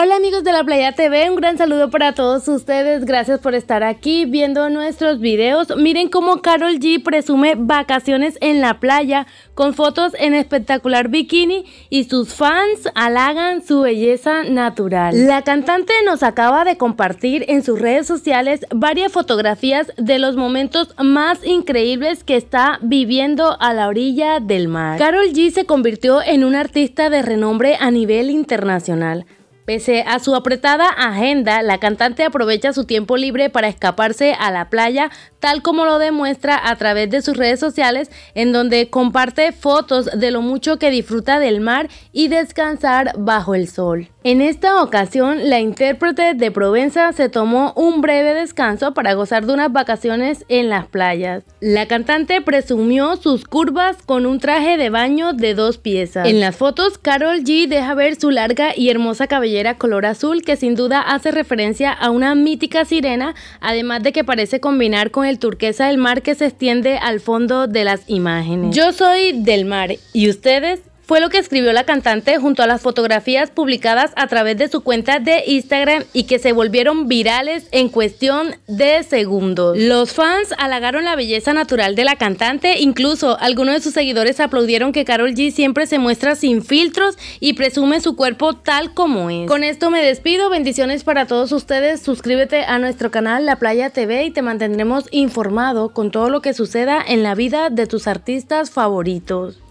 Hola amigos de la Playa TV, un gran saludo para todos ustedes, gracias por estar aquí viendo nuestros videos. Miren cómo Carol G presume vacaciones en la playa con fotos en espectacular bikini y sus fans halagan su belleza natural. La cantante nos acaba de compartir en sus redes sociales varias fotografías de los momentos más increíbles que está viviendo a la orilla del mar. Carol G se convirtió en una artista de renombre a nivel internacional. Pese a su apretada agenda, la cantante aprovecha su tiempo libre para escaparse a la playa, tal como lo demuestra a través de sus redes sociales, en donde comparte fotos de lo mucho que disfruta del mar y descansar bajo el sol. En esta ocasión, la intérprete de Provenza se tomó un breve descanso para gozar de unas vacaciones en las playas. La cantante presumió sus curvas con un traje de baño de dos piezas. En las fotos, Carol G deja ver su larga y hermosa cabellera color azul que sin duda hace referencia a una mítica sirena, además de que parece combinar con el turquesa del mar que se extiende al fondo de las imágenes. Yo soy del mar y ustedes fue lo que escribió la cantante junto a las fotografías publicadas a través de su cuenta de Instagram y que se volvieron virales en cuestión de segundos. Los fans halagaron la belleza natural de la cantante, incluso algunos de sus seguidores aplaudieron que Carol G siempre se muestra sin filtros y presume su cuerpo tal como es. Con esto me despido, bendiciones para todos ustedes, suscríbete a nuestro canal La Playa TV y te mantendremos informado con todo lo que suceda en la vida de tus artistas favoritos.